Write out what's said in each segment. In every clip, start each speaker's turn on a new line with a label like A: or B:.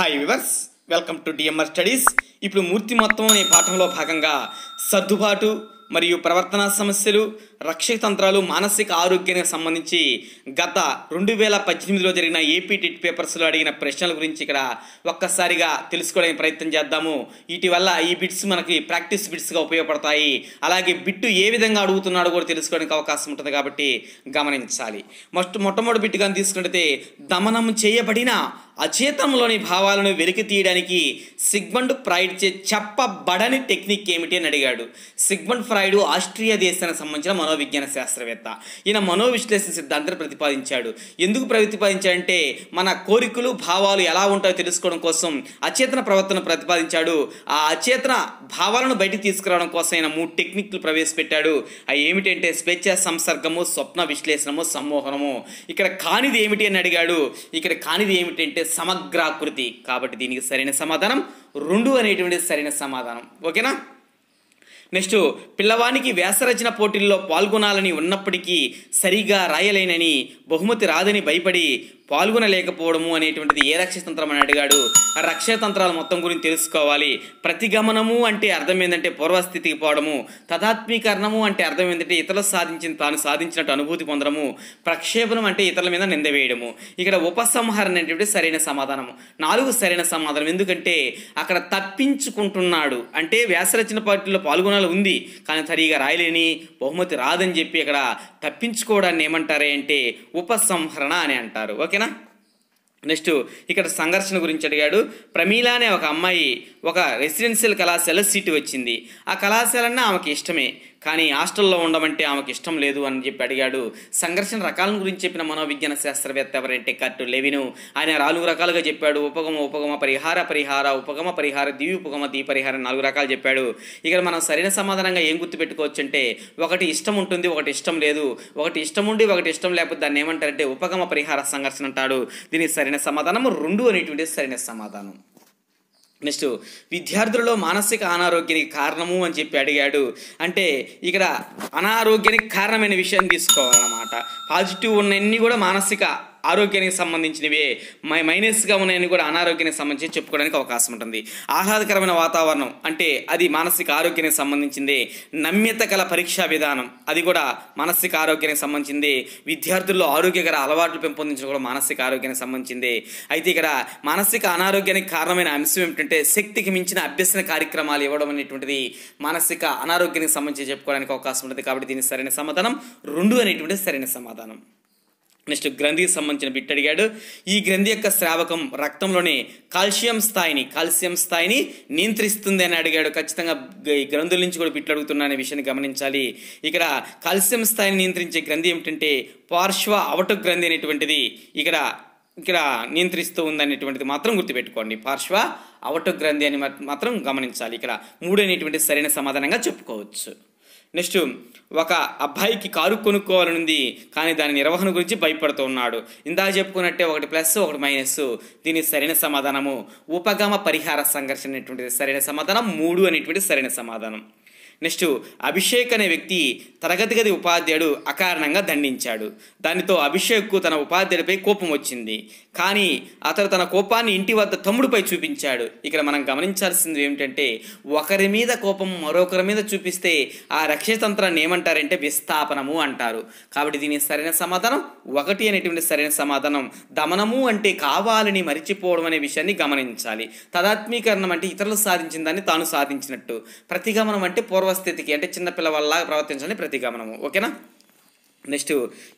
A: hi viewers welcome to DMR studies ఇప్పుడు మూర్తి మొత్తం అనే పాఠంలో భాగంగా సర్దుబాటు మరియు ప్రవర్తనా సమస్యలు రక్షక తంత్రాలు మానసిక ఆరోగ్యానికి సంబంధించి గత రెండు వేల పద్దెనిమిదిలో జరిగిన ఏపీ టెట్ పేపర్స్లో అడిగిన ప్రశ్నల గురించి ఇక్కడ ఒక్కసారిగా తెలుసుకోవడానికి ప్రయత్నం చేద్దాము ఇటీవల్ల ఈ బిట్స్ మనకి ప్రాక్టీస్ బిట్స్గా ఉపయోగపడతాయి అలాగే బిట్టు ఏ విధంగా అడుగుతున్నాడో కూడా తెలుసుకోవడానికి అవకాశం ఉంటుంది కాబట్టి గమనించాలి మొట్ట మొట్టమొదటి బిట్ కానీ తీసుకుంటే దమనం చేయబడిన అచేతంలోని భావాలను వెలికి తీయడానికి సిగ్మండ్ చే చెప్పబడని టెక్నిక్ ఏమిటి అని అడిగాడు సిగ్మండ్ ఫ్రాయిడ్ ఆస్ట్రియా దేశానికి సంబంధించిన మనోవిజ్ఞాన శాస్త్రవేత్త ఈయన మనోవిశ్లేషణ సిద్ధాంతాన్ని ప్రతిపాదించాడు ఎందుకు ప్రతిపాదించాడంటే మన కోరికలు భావాలు ఎలా ఉంటాయో తెలుసుకోవడం కోసం అచేతన ప్రవర్తన ప్రతిపాదించాడు ఆ అచేతన భావాలను బయటికి తీసుకురావడం కోసం ఆయన మూడు టెక్నిక్లు ప్రవేశపెట్టాడు అవి ఏమిటంటే స్వేచ్ఛ సంసర్గము స్వప్న విశ్లేషణము సమ్మోహనము ఇక్కడ కానిది ఏమిటి అని అడిగాడు ఇక్కడ కానిది ఏమిటంటే సమగ్రాకృతి కాబట్టి దీనికి సరైన సమాధానం రెండు అనేటువంటి సరైన సమాధానం ఓకేనా నెక్స్ట్ పిల్లవానికి వ్యాసరచన పోటీల్లో పాల్గొనాలని ఉన్నప్పటికీ సరిగా రాయలేనని బహుమతి రాదని భయపడి పాల్గొనలేకపోవడము అనేటువంటిది ఏ రక్షతంత్రం అని అడిగాడు ఆ రక్షతంత్రాల మొత్తం గురించి తెలుసుకోవాలి ప్రతిగమనము అంటే అర్థం ఏంటంటే పూర్వస్థితికి పోవడము తదాత్మీకరణము అంటే అర్థం ఏంటంటే ఇతరులు సాధించిన తాను సాధించినట్టు అనుభూతి పొందడము ప్రక్షేపణం అంటే ఇతరుల మీద నింద వేయడము ఇక్కడ ఉపసంహరణ అనేటువంటి సరైన సమాధానము నాలుగు సరైన సమాధానం ఎందుకంటే అక్కడ తప్పించుకుంటున్నాడు అంటే వ్యాసరచన పార్టీలో పాల్గొనాలి ఉంది కానీ సరిగా రాయలేని బహుమతి రాదని చెప్పి అక్కడ తప్పించుకోవడాన్ని ఏమంటారే అంటే ఉపసంహరణ అని అంటారు ఓకే ఓకేనా నెక్స్ట్ ఇక్కడ సంఘర్షణ గురించి అడిగాడు ప్రమీల అనే ఒక అమ్మాయి ఒక రెసిడెన్షియల్ కళాశాల సీటు వచ్చింది ఆ కళాశాలన్నా ఆమెకి ఇష్టమే కానీ హాస్టల్లో ఉండమంటే ఆమెకు ఇష్టం లేదు అని చెప్పి అడిగాడు సంఘర్షణ రకాల గురించి చెప్పిన మనోవిజ్ఞాన శాస్త్రవేత్త ఎవరంటే కట్టు లెవిను ఆయన నాలుగు రకాలుగా చెప్పాడు ఉపగమ ఉపగమ పరిహార పరిహార ఉపగమ పరిహార దివి ఉపగమ దీ పరిహారం నాలుగు రకాలు చెప్పాడు ఇక్కడ మనం సరైన సమాధానంగా ఏం గుర్తుపెట్టుకోవచ్చు అంటే ఒకటి ఇష్టం ఉంటుంది ఒకటి ఇష్టం లేదు ఒకటి ఇష్టం ఉండి ఒకటి ఇష్టం లేకపోతే దాన్ని ఏమంటారంటే ఉపగమ పరిహార సంఘర్షణ అంటాడు దీనికి సరైన సమాధానం రెండు అనేటువంటి సరైన సమాధానం నెక్స్ట్ విద్యార్థులలో మానసిక అనారోగ్యానికి కారణము అని చెప్పి అడిగాడు అంటే ఇక్కడ అనారోగ్యానికి కారణమైన విషయాన్ని తీసుకోవాలన్నమాట పాజిటివ్ ఉన్నన్ని కూడా మానసిక ఆరోగ్యానికి సంబంధించినవే మై మైనస్గా ఉన్నాయని కూడా అనారోగ్యానికి సంబంధించి చెప్పుకోవడానికి అవకాశం ఉంటుంది ఆహ్లాదకరమైన వాతావరణం అంటే అది మానసిక ఆరోగ్యానికి సంబంధించింది నమ్యత గల పరీక్షా విధానం అది కూడా మానసిక ఆరోగ్యానికి సంబంధించింది విద్యార్థుల్లో ఆరోగ్యకర అలవాట్లు పెంపొందించడం కూడా మానసిక ఆరోగ్యానికి సంబంధించింది అయితే ఇక్కడ మానసిక అనారోగ్యానికి కారణమైన అంశం ఏమిటంటే శక్తికి మించిన అభ్యసన కార్యక్రమాలు ఇవ్వడం అనేటువంటిది మానసిక అనారోగ్యానికి సంబంధించి చెప్పుకోవడానికి అవకాశం ఉంటుంది కాబట్టి దీనికి సరైన సమాధానం రెండు అనేటువంటి సరైన సమాధానం నెక్స్ట్ గ్రంథికి సంబంధించిన బిట్ అడిగాడు ఈ గ్రంథి యొక్క శ్రావకం రక్తంలోనే కాల్షియం స్థాయిని కాల్షియం స్థాయిని నియంత్రిస్తుంది అని అడిగాడు ఖచ్చితంగా ఈ గ్రంథుల నుంచి కూడా బిట్లు అడుగుతున్నా అనే విషయాన్ని గమనించాలి ఇక్కడ కాల్షియం స్థాయిని నియంత్రించే గ్రంథి ఏమిటంటే పార్శ్వ అవట గ్రంథి అనేటువంటిది ఇక్కడ ఇక్కడ నియంత్రిస్తూ ఉందనేటువంటిది మాత్రం గుర్తుపెట్టుకోండి పార్శ్వ అవట గ్రంథి అని మాత్రం గమనించాలి ఇక్కడ మూడు అనేటువంటి సరైన సమాధానంగా చెప్పుకోవచ్చు నెక్స్ట్ ఒక అబ్బాయికి కారు కొనుక్కోవాలనుంది కానీ దాని నిర్వహణ గురించి భయపడుతూ ఉన్నాడు ఇందాక చెప్పుకున్నట్టే ఒకటి ప్లస్ ఒకటి మైనస్ దీని సరైన సమాధానము ఉపగమ పరిహార సంఘర్షణ అనేటువంటిది సరైన సమాధానం మూడు అనేటువంటిది సరైన సమాధానం నెక్స్ట్ అభిషేక్ అనే వ్యక్తి తరగతి గది ఉపాధ్యాయుడు అకారణంగా దండించాడు దానితో అభిషేక్కు తన ఉపాధ్యాయుడిపై కోపం వచ్చింది కానీ అతడు తన కోపాన్ని ఇంటి వద్ద తమ్ముడిపై చూపించాడు ఇక్కడ మనం గమనించాల్సింది ఏమిటంటే ఒకరి మీద కోపం మరొకరి మీద చూపిస్తే ఆ రక్షతంత్రాన్ని ఏమంటారంటే విస్థాపనము అంటారు కాబట్టి దీని సరైన సమాధానం ఒకటి అనేటువంటి సరైన సమాధానం దమనము అంటే కావాలని మరిచిపోవడం అనే విషయాన్ని గమనించాలి తదాత్మీకరణం అంటే ఇతరులు సాధించిన దాన్ని తాను సాధించినట్టు ప్రతిగమనం అంటే పూర్వ మానవ స్థితికి అంటే చిన్నపిల్లవాళ్ళలాగా ప్రవర్తించాలని ప్రతిగమనము ఓకేనా నెక్స్ట్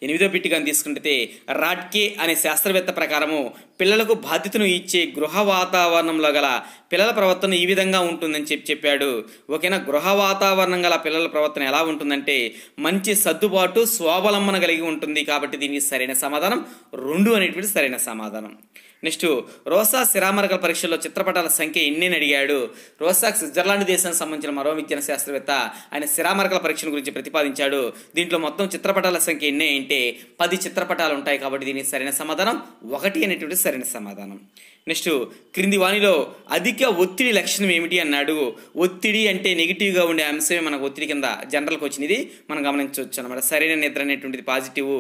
A: ఎనిమిదో పిట్టిగా తీసుకుంటే రాట్కే అనే శాస్త్రవేత్త ప్రకారము పిల్లలకు బాధ్యతను ఇచ్చే గృహ వాతావరణంలో గల పిల్లల ప్రవర్తన ఈ విధంగా ఉంటుందని చెప్పి చెప్పాడు ఓకేనా గృహ వాతావరణం గల పిల్లల ప్రవర్తన ఎలా ఉంటుందంటే మంచి సర్దుబాటు స్వావలంబన కలిగి ఉంటుంది కాబట్టి దీనికి సరైన సమాధానం రెండు అనేటువంటి సరైన సమాధానం నెక్స్ట్ రోసా స్థిరామరకల పరీక్షల్లో చిత్రపటాల సంఖ్య ఎన్నిని అడిగాడు రోసాక్ స్విట్జర్లాండ్ దేశానికి సంబంధించిన మరో విజ్ఞాన శాస్త్రవేత్త ఆయన స్థిరామరకల పరీక్షల గురించి ప్రతిపాదించాడు దీంట్లో మొత్తం చిత్రపటాల సంఖ్య ఎన్ని అంటే పది చిత్రపటాలు ఉంటాయి కాబట్టి దీనికి సరైన సమాధానం ఒకటి అనేటువంటి సరైన సమాధానం నెక్స్ట్ క్రింది వాణిలో అధిక ఒత్తిడి లక్షణం ఏమిటి అన్నాడు ఒత్తిడి అంటే నెగిటివ్గా ఉండే అంశమే మనకు ఒత్తిడి కింద జనరల్కి వచ్చినది మనం గమనించవచ్చు అనమాట సరైన నిద్ర అనేటువంటిది పాజిటివ్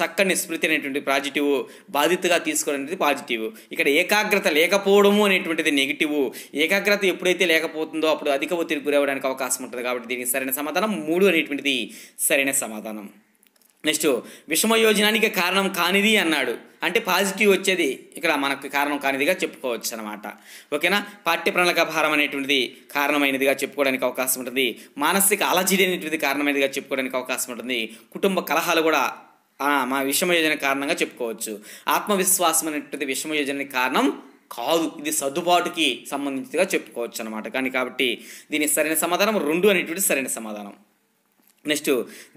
A: చక్కని స్మృతి అనేటువంటి పాజిటివ్ బాధితగా తీసుకోవడం అనేది పాజిటివ్ ఇక్కడ ఏకాగ్రత లేకపోవడము అనేటువంటిది నెగిటివ్ ఏకాగ్రత ఎప్పుడైతే లేకపోతుందో అప్పుడు అధిక ఒత్తిడి గురవడానికి అవకాశం ఉంటుంది కాబట్టి దీనికి సరైన సమాధానం మూడు అనేటువంటిది సరైన సమాధానం నెక్స్ట్ విషమయోజనానికి కారణం కానిది అన్నాడు అంటే పాజిటివ్ వచ్చేది ఇక్కడ మనకు కారణం కానిదిగా చెప్పుకోవచ్చు అనమాట ఓకేనా పాఠ్య ప్రణాళిక భారం అనేటువంటిది కారణమైనదిగా చెప్పుకోవడానికి అవకాశం ఉంటుంది మానసిక అలజడి అనేటువంటిది కారణమైనదిగా చెప్పుకోవడానికి అవకాశం ఉంటుంది కుటుంబ కలహాలు కూడా మా విషమయోజన కారణంగా చెప్పుకోవచ్చు ఆత్మవిశ్వాసం అనేటువంటి యోజన కారణం కాదు ఇది సర్దుబాటుకి సంబంధించిగా చెప్పుకోవచ్చు అనమాట కానీ కాబట్టి దీని సరైన సమాధానం రెండు అనేటువంటి సరైన సమాధానం నెక్స్ట్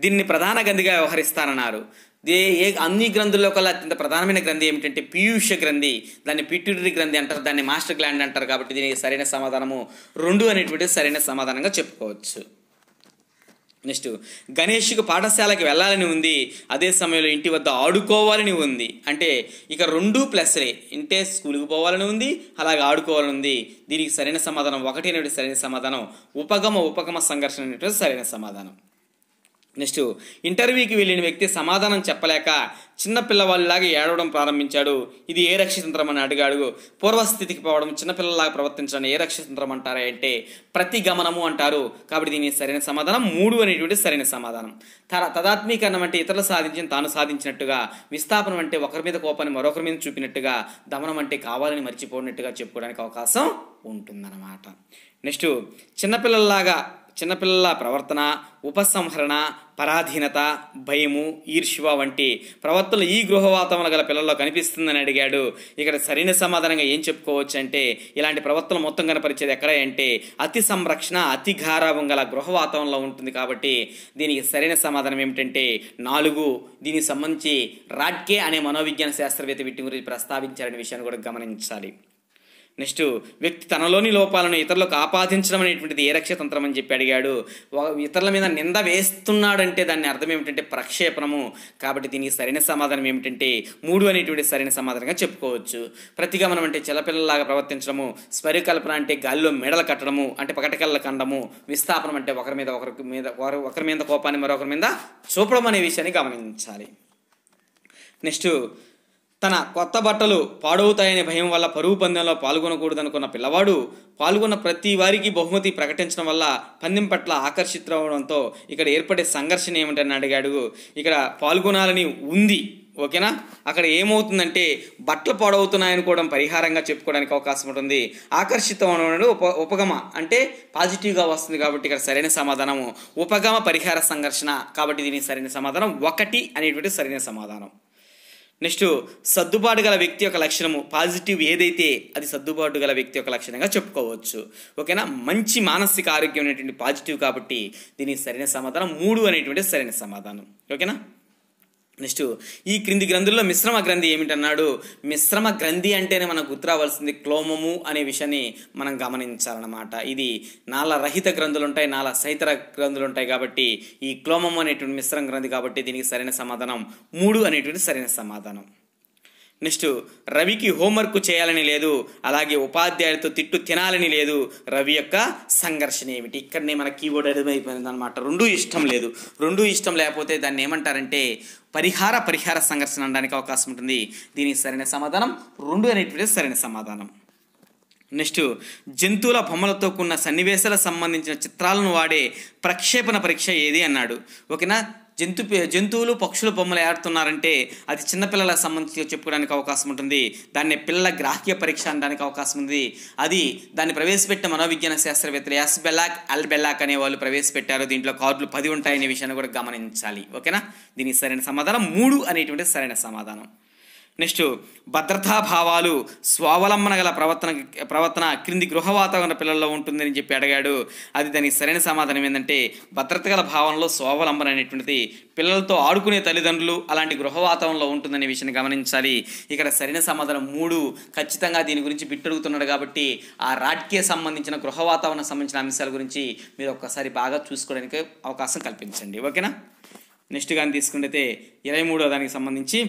A: దీన్ని ప్రధాన గందిగా వ్యవహరిస్తానన్నారు దే ఏ అన్ని గ్రంథుల్లో కల్లా అత్యంత ప్రధానమైన గ్రంథి ఏమిటంటే పీయూష గ్రంథి దాన్ని పిట్యూటరీ గ్రంథి అంటారు దాన్ని మాస్టర్ గ్లాండ్ అంటారు కాబట్టి దీనికి సరైన సమాధానము రెండు అనేటువంటిది సరైన సమాధానంగా చెప్పుకోవచ్చు నెక్స్ట్ గణేష్కు పాఠశాలకి వెళ్ళాలని ఉంది అదే సమయంలో ఇంటి వద్ద ఆడుకోవాలని ఉంది అంటే ఇక రెండు ప్లస్లే ఇంటే స్కూల్కి పోవాలని ఉంది అలాగే ఆడుకోవాలని ఉంది దీనికి సరైన సమాధానం ఒకటి అనేటువంటి సరైన సమాధానం ఉపగమ ఉపగమ సంఘర్షణ అనేటువంటి సరైన సమాధానం నెక్స్ట్ ఇంటర్వ్యూకి వెళ్ళిన వ్యక్తి సమాధానం చెప్పలేక చిన్న పిల్లవాళ్ళలాగా ఏడవడం ప్రారంభించాడు ఇది ఏ రక్షతంత్రం అని అడిగాడు పూర్వస్థితికి పోవడం చిన్నపిల్లలాగా ప్రవర్తించడం ఏ రక్షతంత్రం అంటారా అంటే ప్రతిగమనము అంటారు కాబట్టి దీని సరైన సమాధానం మూడు అనేటువంటి సరైన సమాధానం తర తదాత్మీకరణం అంటే ఇతరులు సాధించిన తాను సాధించినట్టుగా విస్థాపనం అంటే ఒకరి మీద కోపాన్ని మరొకరి మీద చూపినట్టుగా దమనం అంటే కావాలని మర్చిపోయినట్టుగా చెప్పుకోవడానికి అవకాశం ఉంటుందన్నమాట నెక్స్ట్ చిన్నపిల్లల్లాగా చిన్నపిల్లల ప్రవర్తన ఉపసంహరణ పరాధీనత భయము ఈర్ష్య వంటి ప్రవర్తనలు ఈ గృహ వాతావరణం గల పిల్లల్లో కనిపిస్తుందని అడిగాడు ఇక్కడ సరైన సమాధానంగా ఏం చెప్పుకోవచ్చు అంటే ఇలాంటి ప్రవర్తనలు మొత్తం కనపరిచేది ఎక్కడ అంటే అతి సంరక్షణ అతి గారాభం గల గృహ వాతావరణంలో ఉంటుంది కాబట్టి దీనికి సరైన సమాధానం ఏమిటంటే నాలుగు దీనికి సంబంధించి రాడ్కే అనే మనోవిజ్ఞాన శాస్త్రవేత్త వీటి గురించి ప్రస్తావించారనే విషయాన్ని కూడా గమనించాలి నెక్స్ట్ వ్యక్తి తనలోని లోపాలను ఇతరులకు ఆపాదించడం అనేటువంటిది ఏ రక్ష తంత్రం అని చెప్పి అడిగాడు ఇతరుల మీద నింద వేస్తున్నాడంటే దాని అర్థం ఏమిటంటే ప్రక్షేపణము కాబట్టి దీనికి సరైన సమాధానం ఏమిటంటే మూడు అనేటువంటి సరైన సమాధానంగా చెప్పుకోవచ్చు ప్రతిగమనం అంటే చిలపిల్లలాగా ప్రవర్తించడము స్వరికల్పన అంటే గాలిలో మెడలు కట్టడము అంటే పకటకల్ల కండము విస్థాపనం అంటే ఒకరి మీద ఒకరి మీద ఒకరి మీద కోపాన్ని మరొకరి మీద చూపడం అనే విషయాన్ని గమనించాలి నెక్స్ట్ తన కొత్త బట్టలు పాడవుతాయనే భయం వల్ల పరుగు పందెంలో పాల్గొనకూడదనుకున్న పిల్లవాడు పాల్గొన్న ప్రతి వారికి బహుమతి ప్రకటించడం వల్ల పందెం పట్ల ఆకర్షితవడంతో ఇక్కడ ఏర్పడే సంఘర్షణ ఏమిటని అడిగాడు ఇక్కడ పాల్గొనాలని ఉంది ఓకేనా అక్కడ ఏమవుతుందంటే బట్టలు పాడవుతున్నాయనుకోవడం పరిహారంగా చెప్పుకోవడానికి అవకాశం ఉంటుంది ఆకర్షితం ఉప ఉపగమ అంటే పాజిటివ్గా వస్తుంది కాబట్టి ఇక్కడ సరైన సమాధానము ఉపగమ పరిహార సంఘర్షణ కాబట్టి దీనికి సరైన సమాధానం ఒకటి అనేటువంటి సరైన సమాధానం నెక్స్ట్ సర్దుబాటు గల వ్యక్తి యొక్క లక్షణము పాజిటివ్ ఏదైతే అది సర్దుబాటు గల వ్యక్తి యొక్క లక్షణంగా చెప్పుకోవచ్చు ఓకేనా మంచి మానసిక ఆరోగ్యం అనేటువంటి పాజిటివ్ కాబట్టి దీనికి సరైన సమాధానం మూడు అనేటువంటి సరైన సమాధానం ఓకేనా నెక్స్ట్ ఈ క్రింది గ్రంథుల్లో మిశ్రమ గ్రంథి ఏమిటన్నాడు మిశ్రమ గ్రంథి అంటేనే మనకు గుర్తురావాల్సింది క్లోమము అనే విషయాన్ని మనం గమనించాలన్నమాట ఇది నాల రహిత గ్రంథులు ఉంటాయి నాల సహితర గ్రంథులు ఉంటాయి కాబట్టి ఈ క్లోమము అనేటువంటి మిశ్రమ గ్రంథి కాబట్టి దీనికి సరైన సమాధానం మూడు అనేటువంటి సరైన సమాధానం నెక్స్ట్ రవికి హోంవర్క్ చేయాలని లేదు అలాగే ఉపాధ్యాయులతో తిట్టు తినాలని లేదు రవి యొక్క సంఘర్షణ ఏమిటి ఇక్కడనే మన కీబోర్డ్ అర్థమైపోయింది అనమాట రెండు ఇష్టం లేదు రెండు ఇష్టం లేకపోతే దాన్ని ఏమంటారంటే పరిహార పరిహార సంఘర్షణ అనడానికి అవకాశం ఉంటుంది దీనికి సరైన సమాధానం రెండు అనేటువంటి సరైన సమాధానం నెక్స్ట్ జంతువుల బొమ్మలతో కూడిన సన్నివేశాలకు సంబంధించిన చిత్రాలను వాడే ప్రక్షేపణ పరీక్ష ఏది అన్నాడు ఓకేనా జంతు జంతువులు పక్షుల బొమ్మలు ఏడుతున్నారంటే అది చిన్నపిల్లలకు సంబంధించి చెప్పుకోవడానికి అవకాశం ఉంటుంది దాన్ని పిల్లల గ్రాహ్య పరీక్ష అనడానికి అవకాశం ఉంది అది దాన్ని ప్రవేశపెట్టిన మనోవిజ్ఞాన శాస్త్రవేత్తలు ఎస్ బెలాక్ అల్ బెలాక్ అనే వాళ్ళు ప్రవేశపెట్టారు దీంట్లో కార్డులు పది ఉంటాయనే విషయాన్ని కూడా గమనించాలి ఓకేనా దీనికి సరైన సమాధానం మూడు అనేటువంటి సరైన సమాధానం నెక్స్ట్ భద్రతాభావాలు స్వావలంబన గల ప్రవర్తన ప్రవర్తన క్రింది గృహ వాతావరణ పిల్లల్లో ఉంటుందని చెప్పి అడిగాడు అది దానికి సరైన సమాధానం ఏంటంటే భద్రత గల భావనలో స్వావలంబన అనేటువంటిది పిల్లలతో ఆడుకునే తల్లిదండ్రులు అలాంటి గృహ వాతావరణంలో ఉంటుందనే విషయాన్ని గమనించాలి ఇక్కడ సరైన సమాధానం మూడు ఖచ్చితంగా దీని గురించి బిట్టడుగుతున్నాడు కాబట్టి ఆ రాజకీయ సంబంధించిన గృహ వాతావరణ సంబంధించిన అంశాల గురించి మీరు ఒక్కసారి బాగా చూసుకోవడానికి అవకాశం కల్పించండి ఓకేనా నెక్స్ట్ కానీ తీసుకుంటే ఇరవై మూడో దానికి సంబంధించి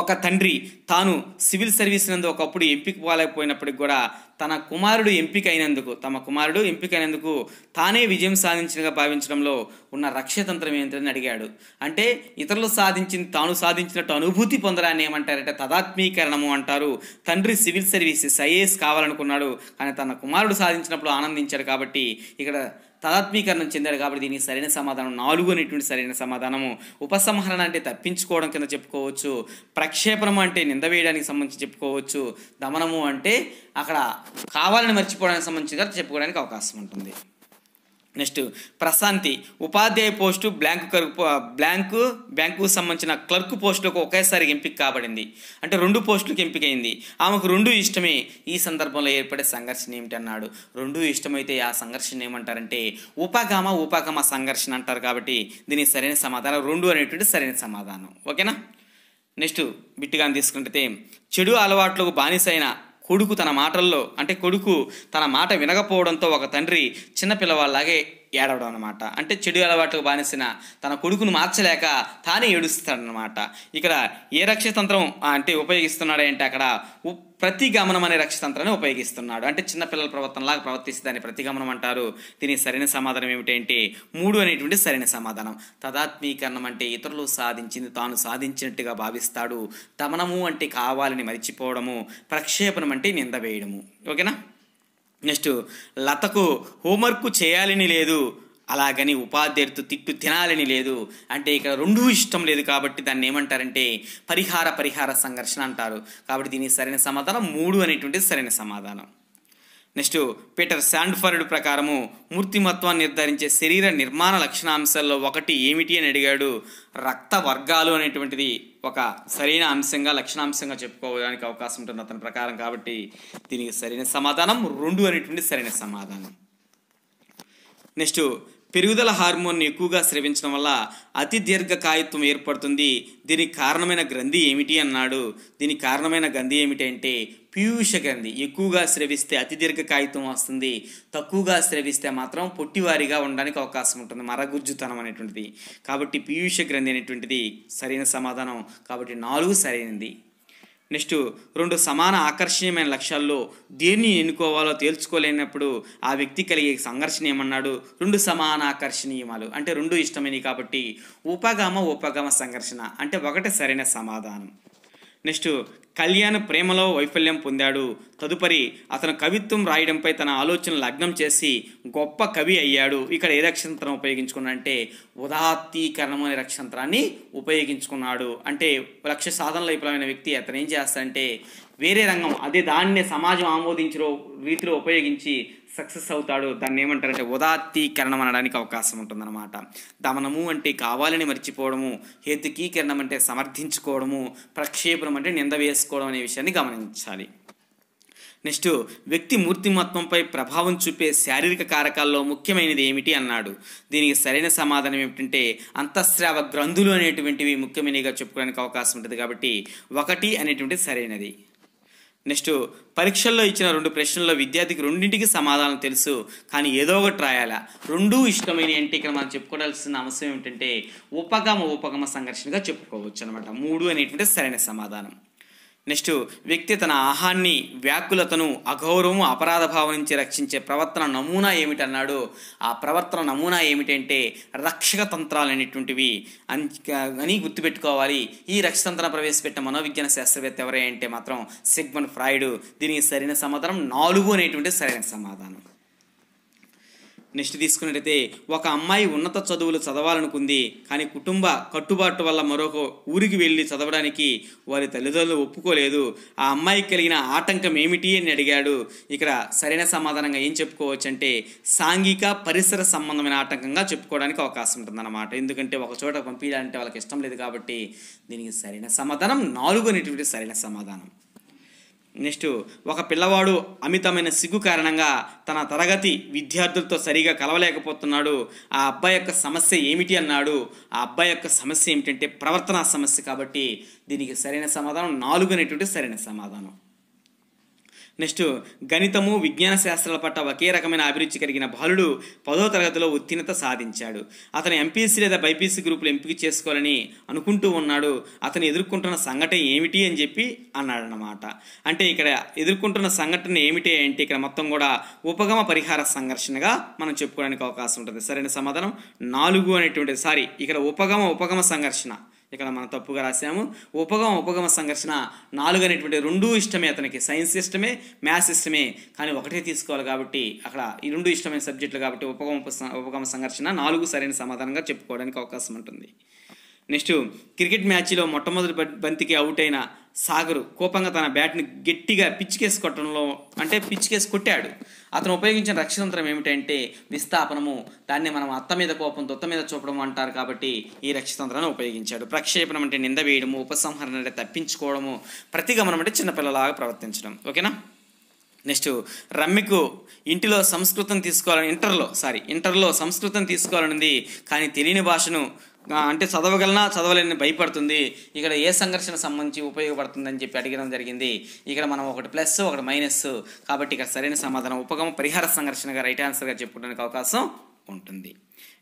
A: ఒక తండ్రి తాను సివిల్ సర్వీస్ నందు ఒకప్పుడు ఎంపిక పోలేకపోయినప్పటికి కూడా తన కుమారుడు ఎంపిక అయినందుకు తమ కుమారుడు ఎంపిక అయినందుకు తానే విజయం సాధించినగా భావించడంలో ఉన్న రక్షతంత్రం ఏంటని అడిగాడు అంటే ఇతరులు సాధించిన తాను సాధించినట్టు అనుభూతి పొందడాన్ని ఏమంటారంటే తదాత్మీకరణము అంటారు తండ్రి సివిల్ సర్వీసెస్ ఐఏఎస్ కావాలనుకున్నాడు కానీ తన కుమారుడు సాధించినప్పుడు ఆనందించాడు కాబట్టి ఇక్కడ తాత్మీకరణ చెందాడు కాబట్టి దీనికి సరైన సమాధానం నాలుగు అనేటువంటి సరైన సమాధానము ఉపసంహరణ అంటే తప్పించుకోవడం కింద చెప్పుకోవచ్చు ప్రక్షేపణం అంటే నింద వేయడానికి సంబంధించి చెప్పుకోవచ్చు దమనము అంటే అక్కడ కావాలని మర్చిపోవడానికి సంబంధించి చెప్పుకోవడానికి అవకాశం ఉంటుంది నెక్స్ట్ ప్రశాంతి ఉపాధ్యాయ పోస్టు బ్లాంక్ బ్లాంకు బ్యాంకుకు సంబంధించిన క్లర్క్ పోస్టులకు ఒకేసారి ఎంపిక కాబడింది అంటే రెండు పోస్టులకు ఎంపికైంది ఆమెకు రెండు ఇష్టమే ఈ సందర్భంలో ఏర్పడే సంఘర్షణ ఏమిటి అన్నాడు రెండు ఇష్టమైతే ఆ సంఘర్షణ ఏమంటారంటే ఉపాగామ ఉపాగమ సంఘర్షణ అంటారు కాబట్టి దీనికి సరైన సమాధానం రెండు అనేటువంటి సరైన సమాధానం ఓకేనా నెక్స్ట్ బిట్టుగా తీసుకుంటే చెడు అలవాట్లకు బానిసైన కొడుకు తన మాటల్లో అంటే కొడుకు తన మాట వినకపోవడంతో ఒక తండ్రి చిన్నపిల్లవాళ్ళలాగే ఏడవడం అనమాట అంటే చెడు అలవాటుకు బానిసిన తన కొడుకును మార్చలేక తానే ఏడుస్తాడనమాట ఇక్కడ ఏ రక్షతంత్రం అంటే ఉపయోగిస్తున్నాడంటే అక్కడ గమనం అనే రక్షతంత్రాన్ని ఉపయోగిస్తున్నాడు అంటే చిన్నపిల్లల ప్రవర్తనలాగా ప్రవర్తిస్తే దాన్ని ప్రతిగమనం అంటారు దీని సరైన సమాధానం ఏమిటంటే మూడు అనేటువంటి సరైన సమాధానం తదాత్మీకరణం అంటే ఇతరులు సాధించింది తాను సాధించినట్టుగా భావిస్తాడు దమనము అంటే కావాలని మరిచిపోవడము ప్రక్షేపణం అంటే నింద వేయడము ఓకేనా నెక్స్ట్ లతకు హోంవర్క్ చేయాలని లేదు అలాగని ఉపాధ్యాయుడితో తిట్టు తినాలని లేదు అంటే ఇక్కడ రెండూ ఇష్టం లేదు కాబట్టి దాన్ని ఏమంటారంటే పరిహార పరిహార సంఘర్షణ అంటారు కాబట్టి దీనికి సరైన సమాధానం మూడు అనేటువంటి సరైన సమాధానం నెక్స్ట్ పీటర్ శాండ్ఫర్డ్ ప్రకారము మూర్తిమత్వాన్ని నిర్ధారించే శరీర నిర్మాణ లక్షణాంశాల్లో ఒకటి ఏమిటి అని అడిగాడు రక్త వర్గాలు అనేటువంటిది ఒక సరైన అంశంగా లక్షణాంశంగా చెప్పుకోవడానికి అవకాశం ఉంటుంది అతని ప్రకారం కాబట్టి దీనికి సరైన సమాధానం రెండు అనేటువంటి సరైన సమాధానం నెక్స్ట్ పెరుగుదల హార్మోన్ ఎక్కువగా స్రవించడం వల్ల అతి దీర్ఘకాయత్వం ఏర్పడుతుంది దీనికి కారణమైన గ్రంథి ఏమిటి అన్నాడు దీనికి కారణమైన గ్రంథి ఏమిటంటే పీయూష గ్రంథి ఎక్కువగా స్రవిస్తే అతి దీర్ఘకాయత్వం వస్తుంది తక్కువగా స్రవిస్తే మాత్రం పొట్టివారిగా ఉండడానికి అవకాశం ఉంటుంది మరగుజ్జుతనం అనేటువంటిది కాబట్టి పీయూష గ్రంథి అనేటువంటిది సరైన సమాధానం కాబట్టి నాలుగు సరైనది నెక్స్ట్ రెండు సమాన ఆకర్షణీయమైన లక్ష్యాల్లో దేన్ని ఎన్నుకోవాలో తేల్చుకోలేనప్పుడు ఆ వ్యక్తి కలిగే సంఘర్షణ ఏమన్నాడు రెండు సమాన ఆకర్షణీయమాలు అంటే రెండు ఇష్టమైనవి కాబట్టి ఉపగమ ఉపగమ సంఘర్షణ అంటే ఒకటే సరైన సమాధానం నెక్స్ట్ కళ్యాణ్ ప్రేమలో వైఫల్యం పొందాడు తదుపరి అతను కవిత్వం రాయడంపై తన ఆలోచనలు లగ్నం చేసి గొప్ప కవి అయ్యాడు ఇక్కడ ఏ రక్షంత్రం ఉపయోగించుకున్నాడంటే ఉదాత్తీకరణం అనే రక్షంత్రాన్ని ఉపయోగించుకున్నాడు అంటే లక్ష్య సాధనలో విఫలమైన వ్యక్తి అతను ఏం చేస్తాడంటే వేరే రంగం అదే దాన్ని సమాజం ఆమోదించిన రీతిలో ఉపయోగించి సక్సెస్ అవుతాడు దాన్ని ఏమంటారంటే ఉదాత్తీకరణం అనడానికి అవకాశం ఉంటుందన్నమాట దమనము అంటే కావాలని మర్చిపోవడము హేతుకీకరణం అంటే సమర్థించుకోవడము ప్రక్షేపణం అంటే నింద వేసుకోవడం అనే విషయాన్ని గమనించాలి నెక్స్ట్ వ్యక్తి మూర్తిమత్వంపై ప్రభావం చూపే శారీరక కారకాల్లో ముఖ్యమైనది ఏమిటి అన్నాడు దీనికి సరైన సమాధానం ఏమిటంటే అంతఃస్రావ గ్రంథులు అనేటువంటివి ముఖ్యమైనవిగా చెప్పుకోవడానికి అవకాశం ఉంటుంది కాబట్టి ఒకటి అనేటువంటిది సరైనది నెక్స్ట్ పరీక్షల్లో ఇచ్చిన రెండు ప్రశ్నల్లో విద్యార్థికి రెండింటికి సమాధానం తెలుసు కానీ ఏదో ఒకటి రాయాలా రెండూ ఇష్టమైన అంటే ఇక్కడ మనం చెప్పుకోవాల్సిన అవసరం ఏమిటంటే ఉపగమ ఉపగమ సంఘర్షణగా చెప్పుకోవచ్చు అనమాట మూడు అనేటువంటి సరైన సమాధానం నెక్స్ట్ వ్యక్తి తన ఆహాన్ని వ్యాకులతను అగౌరవము అపరాధ భావం నుంచి రక్షించే ప్రవర్తన నమూనా ఏమిటన్నాడు ఆ ప్రవర్తన నమూనా ఏమిటంటే రక్షక తంత్రాలు అనేటువంటివి అని గుర్తుపెట్టుకోవాలి ఈ రక్షతంత్రం ప్రవేశపెట్టిన మనోవిజ్ఞాన శాస్త్రవేత్త ఎవరే అంటే మాత్రం సిగ్మన్ ఫ్రాయిడ్ దీనికి సరైన సమాధానం నాలుగు అనేటువంటి సరైన సమాధానం నెక్స్ట్ తీసుకున్నట్టయితే ఒక అమ్మాయి ఉన్నత చదువులు చదవాలనుకుంది కానీ కుటుంబ కట్టుబాటు వల్ల మరొక ఊరికి వెళ్ళి చదవడానికి వారి తల్లిదండ్రులు ఒప్పుకోలేదు ఆ అమ్మాయికి కలిగిన ఆటంకం ఏమిటి అని అడిగాడు ఇక్కడ సరైన సమాధానంగా ఏం చెప్పుకోవచ్చు అంటే సాంఘిక పరిసర సంబంధమైన ఆటంకంగా చెప్పుకోవడానికి అవకాశం ఉంటుందన్నమాట ఎందుకంటే ఒక చోట పంపించాలంటే వాళ్ళకి ఇష్టం లేదు కాబట్టి దీనికి సరైన సమాధానం నాలుగు అనేటువంటి సరైన సమాధానం నెక్స్ట్ ఒక పిల్లవాడు అమితమైన సిగ్గు కారణంగా తన తరగతి విద్యార్థులతో సరిగా కలవలేకపోతున్నాడు ఆ అబ్బాయి యొక్క సమస్య ఏమిటి అన్నాడు ఆ అబ్బాయి యొక్క సమస్య ఏమిటంటే ప్రవర్తన సమస్య కాబట్టి దీనికి సరైన సమాధానం నాలుగు అనేటువంటి సరైన సమాధానం నెక్స్ట్ గణితము విజ్ఞాన శాస్త్రాల పట్ల ఒకే రకమైన అభిరుచి కలిగిన బాలుడు పదో తరగతిలో ఉత్తీర్ణత సాధించాడు అతను ఎంపీసీ లేదా బైపీసీ గ్రూపులు ఎంపిక చేసుకోవాలని అనుకుంటూ ఉన్నాడు అతను ఎదుర్కొంటున్న సంఘటన ఏమిటి అని చెప్పి అన్నాడనమాట అంటే ఇక్కడ ఎదుర్కొంటున్న సంఘటన ఏమిటి అంటే ఇక్కడ మొత్తం కూడా ఉపగమ పరిహార సంఘర్షణగా మనం చెప్పుకోవడానికి అవకాశం ఉంటుంది సరైన సమాధానం నాలుగు అనేటువంటి సారీ ఇక్కడ ఉపగమ ఉపగమ సంఘర్షణ ఇక్కడ మనం తప్పుగా రాసాము ఉపగమ ఉపగమ సంఘర్షణ నాలుగు అనేటువంటి రెండూ ఇష్టమే అతనికి సైన్స్ ఇష్టమే మ్యాథ్స్ ఇష్టమే కానీ ఒకటే తీసుకోవాలి కాబట్టి అక్కడ ఈ రెండు ఇష్టమైన సబ్జెక్టులు కాబట్టి ఉపగమ ఉపగమ సంఘర్షణ నాలుగు సరైన సమాధానంగా చెప్పుకోవడానికి అవకాశం ఉంటుంది నెక్స్ట్ క్రికెట్ మ్యాచ్లో మొట్టమొదటి బంతికి అవుట్ అయిన సాగరు కోపంగా తన బ్యాట్ని గట్టిగా పిచ్చికేసి కొట్టడంలో అంటే పిచ్చికేసి కొట్టాడు అతను ఉపయోగించిన రక్షతంత్రం ఏమిటంటే విస్థాపనము దాన్ని మనం అత్త మీద కోపం దొత్త మీద చూపడం అంటారు కాబట్టి ఈ రక్షతంత్రాన్ని ఉపయోగించాడు ప్రక్షేపణం అంటే నింద వేయడము ఉపసంహరణ అంటే తప్పించుకోవడము ప్రతిగమనం అంటే చిన్నపిల్లలాగా ప్రవర్తించడం ఓకేనా నెక్స్ట్ రమ్మికు ఇంటిలో సంస్కృతం తీసుకోవాలని ఇంటర్లో సారీ ఇంటర్లో సంస్కృతం తీసుకోవాలనుంది కానీ తెలియని భాషను అంటే చదవగలనా చదవలేని భయపడుతుంది ఇక్కడ ఏ సంఘర్షణ సంబంధించి ఉపయోగపడుతుందని చెప్పి అడిగడం జరిగింది ఇక్కడ మనం ఒకటి ప్లస్ ఒకటి మైనస్ కాబట్టి ఇక్కడ సరైన సమాధానం ఉపగమ పరిహార సంఘర్షణగా రైట్ ఆన్సర్గా చెప్పుకోవడానికి అవకాశం ఉంటుంది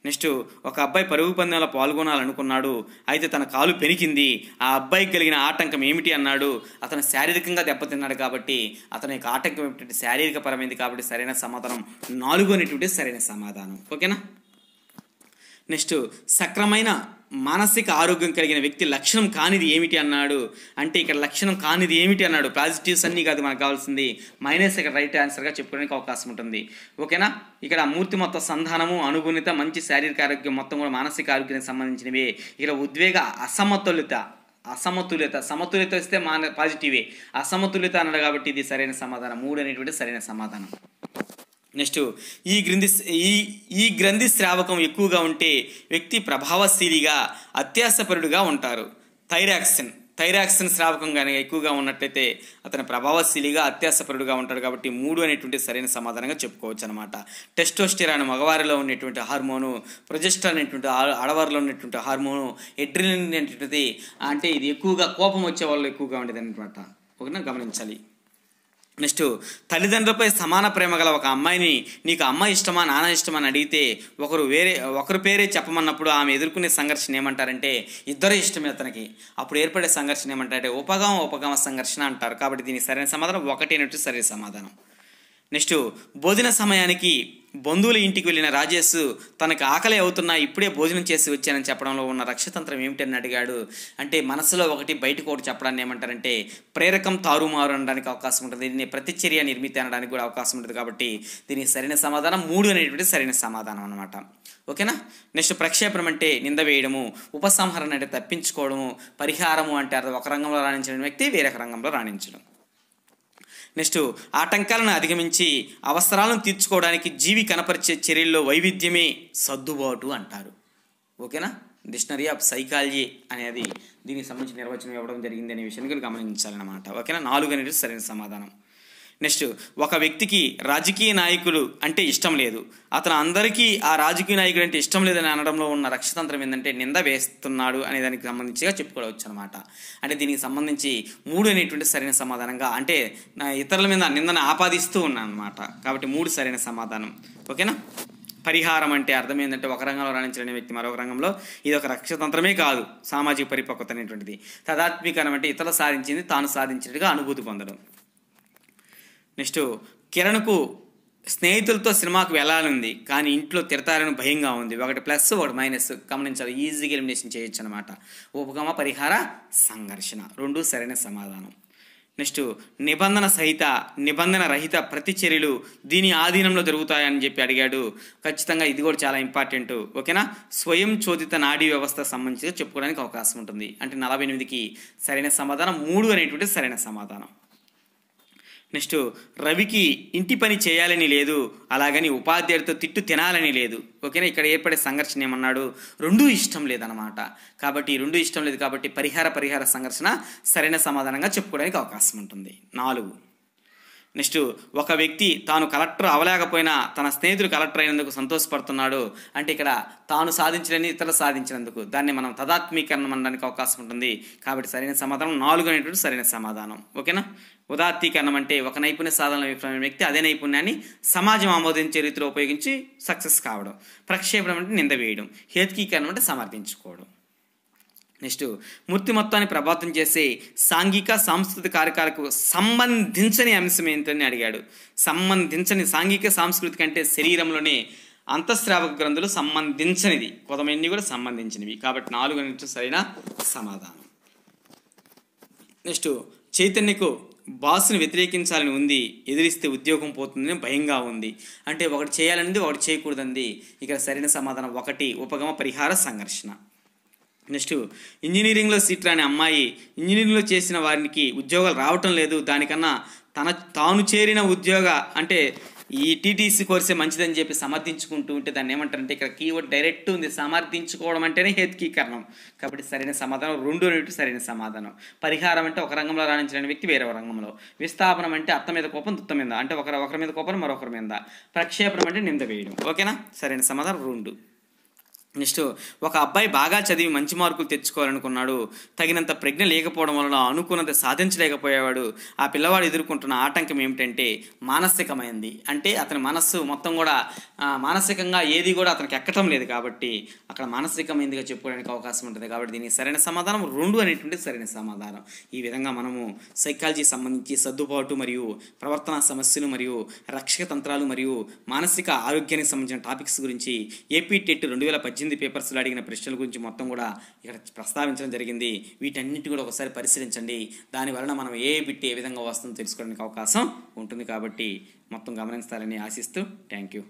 A: నెక్స్ట్ ఒక అబ్బాయి పరుగు పందెంలో పాల్గొనాలనుకున్నాడు అయితే తన కాలు పెనికింది ఆ అబ్బాయికి కలిగిన ఆటంకం ఏమిటి అన్నాడు అతను శారీరకంగా దెబ్బతిన్నాడు కాబట్టి అతని యొక్క ఆటంకం ఏమిటంటే శారీరకపరమైంది కాబట్టి సరైన సమాధానం నాలుగు అనేటువంటి సరైన సమాధానం ఓకేనా నెక్స్ట్ సక్రమైన మానసిక ఆరోగ్యం కలిగిన వ్యక్తి లక్షణం కానిది ఏమిటి అన్నాడు అంటే ఇక్కడ లక్షణం కానిది ఏమిటి అన్నాడు పాజిటివ్స్ అన్నీ కాదు మనకు కావాల్సింది మైనస్ ఇక్కడ రైట్ ఆన్సర్గా చెప్పుకోవడానికి అవకాశం ఉంటుంది ఓకేనా ఇక్కడ మూర్తి మొత్తం సంధానము అనుగుణిత మంచి శారీరక ఆరోగ్యం మొత్తం కూడా మానసిక ఆరోగ్యానికి సంబంధించినవి ఇక్కడ ఉద్వేగ అసమతుల్యత అసమతుల్యత సమతుల్యత వస్తే మాన పాజిటివే అసమతుల్యత అన్నాడు కాబట్టి ఇది సరైన సమాధానం మూడు అనేటువంటి సరైన సమాధానం నెక్స్ట్ ఈ గ్రంథి ఈ ఈ గ్రంథి శ్రావకం ఎక్కువగా ఉంటే వ్యక్తి ప్రభావశీలిగా అత్యాసపరుడుగా ఉంటారు థైరాక్సిన్ థైరాక్సిన్ శ్రావకం కానీ ఎక్కువగా ఉన్నట్లయితే అతను ప్రభావశీలిగా అత్యాసపరుడుగా ఉంటాడు కాబట్టి మూడు అనేటువంటి సరైన సమాధానంగా చెప్పుకోవచ్చు అనమాట టెస్టోస్టిరాన్ మగవారిలో ఉన్నటువంటి హార్మోను ప్రొజెస్టర్ అనేటువంటి ఆడవారిలో ఉన్నటువంటి హార్మోను ఎడ్రిన్ అనేటువంటిది అంటే ఇది ఎక్కువగా కోపం వచ్చే వాళ్ళు ఎక్కువగా ఉండేది అనమాట ఒకనా గమనించాలి నెక్స్ట్ తల్లిదండ్రులపై సమాన ప్రేమ గల ఒక అమ్మాయిని నీకు అమ్మ ఇష్టమా నాన్న ఇష్టమా అని అడిగితే ఒకరు వేరే ఒకరి పేరే చెప్పమన్నప్పుడు ఆమె ఎదుర్కొనే సంఘర్షణ ఏమంటారంటే ఇద్దరు ఇష్టమే అతనికి అప్పుడు ఏర్పడే సంఘర్షణ ఏమంటారంటే ఉపగమ ఉపగమ సంఘర్షణ అంటారు కాబట్టి దీనికి సరైన సమాధానం ఒకటేనట్టు సరైన సమాధానం నెక్స్ట్ భోజన సమయానికి బంధువుల ఇంటికి వెళ్ళిన రాజేష్ తనకు ఆకలి అవుతున్నా ఇప్పుడే భోజనం చేసి వచ్చానని చెప్పడంలో ఉన్న రక్షతంత్రం ఏమిటని అడిగాడు అంటే మనసులో ఒకటి బయటకు ఒకటి చెప్పడాన్ని ఏమంటారంటే ప్రేరకం తారుమారు అనడానికి అవకాశం ఉంటుంది దీన్ని ప్రతిచర్య నిర్మితి అనడానికి కూడా అవకాశం ఉంటుంది కాబట్టి దీనికి సరైన సమాధానం మూడు అనేటువంటి సరైన సమాధానం అనమాట ఓకేనా నెక్స్ట్ ప్రక్షేపణం అంటే నింద వేయడము ఉపసంహరణ అంటే తప్పించుకోవడము పరిహారము అంటే ఒక రంగంలో రాణించిన వ్యక్తి వేరొక రంగంలో రాణించడం నెక్స్ట్ ఆటంకాలను అధిగమించి అవసరాలను తీర్చుకోవడానికి జీవి కనపరిచే చర్యల్లో వైవిధ్యమే సర్దుబాటు అంటారు ఓకేనా డిక్షనరీ ఆఫ్ సైకాలజీ అనేది దీనికి సంబంధించిన నిర్వచనం ఇవ్వడం జరిగింది అనే విషయాన్ని గమనించాలన్నమాట ఓకేనా నాలుగు అనేది సరైన సమాధానం నెక్స్ట్ ఒక వ్యక్తికి రాజకీయ నాయకులు అంటే ఇష్టం లేదు అతను అందరికీ ఆ రాజకీయ నాయకుడు అంటే ఇష్టం లేదని అనడంలో ఉన్న రక్షతంత్రం ఏంటంటే నింద వేస్తున్నాడు అనే దానికి సంబంధించిగా చెప్పుకోవచ్చు అనమాట అంటే దీనికి సంబంధించి మూడు అనేటువంటి సరైన సమాధానంగా అంటే నా ఇతరుల మీద నిందను ఆపాదిస్తూ ఉన్నాను అనమాట కాబట్టి మూడు సరైన సమాధానం ఓకేనా పరిహారం అంటే అర్థం ఏంటంటే ఒక రంగంలో రాణించలేని వ్యక్తి మరొక రంగంలో ఇది ఒక రక్షతంత్రమే కాదు సామాజిక పరిపక్వత అనేటువంటిది తదాత్మీకరణం అంటే ఇతరులు సాధించింది తాను సాధించినట్టుగా అనుభూతి పొందడం నెక్స్ట్ కిరణ్కు స్నేహితులతో సినిమాకు వెళ్ళాలని కానీ ఇంట్లో తిడతారని భయంగా ఉంది ఒకటి ప్లస్ ఒకటి మైనస్ గమనించాలి ఈజీగా ఎలిమినేషన్ చేయొచ్చు అనమాట ఉపగమ పరిహార సంఘర్షణ రెండు సరైన సమాధానం నెక్స్ట్ నిబంధన సహిత నిబంధన రహిత ప్రతి చర్యలు దీని ఆధీనంలో జరుగుతాయని చెప్పి అడిగాడు ఖచ్చితంగా ఇది కూడా చాలా ఇంపార్టెంట్ ఓకేనా స్వయం చోదిత నాడీ వ్యవస్థ సంబంధించి చెప్పుకోవడానికి అవకాశం ఉంటుంది అంటే నలభై ఎనిమిదికి సరైన సమాధానం మూడు అనేటువంటి సరైన సమాధానం నెక్స్ట్ రవికి ఇంటి పని చేయాలని లేదు అలాగని ఉపాధ్యాయుడితో తిట్టు తినాలని లేదు ఓకేనా ఇక్కడ ఏర్పడే సంఘర్షణ ఏమన్నాడు రెండూ ఇష్టం లేదనమాట కాబట్టి రెండూ ఇష్టం లేదు కాబట్టి పరిహార పరిహార సంఘర్షణ సరైన సమాధానంగా చెప్పుకోవడానికి అవకాశం ఉంటుంది నాలుగు నెక్స్ట్ ఒక వ్యక్తి తాను కలెక్టర్ అవలేకపోయినా తన స్నేహితుడు కలెక్టర్ అయినందుకు సంతోషపడుతున్నాడు అంటే ఇక్కడ తాను సాధించినని ఇతరులు సాధించినందుకు దాన్ని మనం తదాత్మీకరణం అనడానికి అవకాశం ఉంటుంది కాబట్టి సరైన సమాధానం నాలుగు అనేటువంటి సరైన సమాధానం ఓకేనా ఉదాత్తీకరణం అంటే ఒక నైపుణ్య సాధన విఫలమైన వ్యక్తి అదే నైపుణ్యాన్ని సమాజం ఆమోదించే రీతిలో ఉపయోగించి సక్సెస్ కావడం ప్రక్షేపణం అంటే నింద వేయడం హేతుకీకరణం అంటే సమర్థించుకోవడం నెక్స్ట్ మూర్తి మొత్తాన్ని ప్రభావితం చేసే సాంఘిక సాంస్కృతిక కార్యకాలకు సంబంధించని అంశం ఏంటని అడిగాడు సంబంధించని సాంఘిక సాంస్కృతిక అంటే శరీరంలోనే అంతఃస్రావక గ్రంథులు సంబంధించనిది కొదమన్నీ కూడా సంబంధించినవి కాబట్టి నాలుగు నుంచి సరైన సమాధానం నెక్స్ట్ చైతన్యకు బాస్ని వ్యతిరేకించాలని ఉంది ఎదిరిస్తే ఉద్యోగం పోతుందని భయంగా ఉంది అంటే ఒకటి చేయాలనేది ఒకటి చేయకూడదంది ఇక్కడ సరైన సమాధానం ఒకటి ఉపగమ పరిహార సంఘర్షణ నెక్స్ట్ ఇంజనీరింగ్లో సీట్ రాని అమ్మాయి ఇంజనీరింగ్లో చేసిన వారికి ఉద్యోగాలు రావటం లేదు దానికన్నా తన తాను చేరిన ఉద్యోగ అంటే ఈ టీటీసీ కోర్సే మంచిదని చెప్పి సమర్థించుకుంటూ ఉంటే దాన్ని ఏమంటారంటే ఇక్కడ కీవర్డ్ డైరెక్ట్ ఉంది సమర్థించుకోవడం అంటేనే హెత్కీకరణం కాబట్టి సరైన సమాధానం రెండు అనేవి సరైన సమాధానం పరిహారం అంటే ఒక రంగంలో రాణించిన వ్యక్తి వేరే రంగంలో విస్థాపనం అంటే అత్త మీద కోపం దుత్తం మీద అంటే ఒకరి ఒకరి మీద కోపం మరొకరి మీద ప్రక్షేపణం అంటే నింద వేయడం ఓకేనా సరైన సమాధానం రెండు నెక్స్ట్ ఒక అబ్బాయి బాగా చదివి మంచి మార్కులు తెచ్చుకోవాలనుకున్నాడు తగినంత ప్రజ్ఞ లేకపోవడం వలన అనుకున్నది సాధించలేకపోయేవాడు ఆ పిల్లవాడు ఎదుర్కొంటున్న ఆటంకం ఏమిటంటే మానసికమైంది అంటే అతని మనస్సు మొత్తం కూడా మానసికంగా ఏది కూడా అతనికి ఎక్కటం లేదు కాబట్టి అక్కడ మానసికమైందిగా చెప్పుకోవడానికి అవకాశం ఉంటుంది కాబట్టి దీనికి సరైన సమాధానం రెండు అనేటువంటి సరైన సమాధానం ఈ విధంగా మనము సైకాలజీ సంబంధించి సర్దుబాటు మరియు ప్రవర్తన సమస్యలు మరియు రక్షక తంత్రాలు మరియు మానసిక ఆరోగ్యానికి సంబంధించిన టాపిక్స్ గురించి ఏపీ టెట్ e రెండు వేల పద్దెనిమిది వచ్చింది పేపర్స్లో అడిగిన ప్రశ్నల గురించి మొత్తం కూడా ఇక్కడ ప్రస్తావించడం జరిగింది వీటన్నిటి కూడా ఒకసారి పరిశీలించండి దానివలన మనం ఏ బిట్ ఏ విధంగా వస్తుందో తెలుసుకోవడానికి అవకాశం ఉంటుంది కాబట్టి మొత్తం గమనించాలని ఆశిస్తూ థ్యాంక్ యూ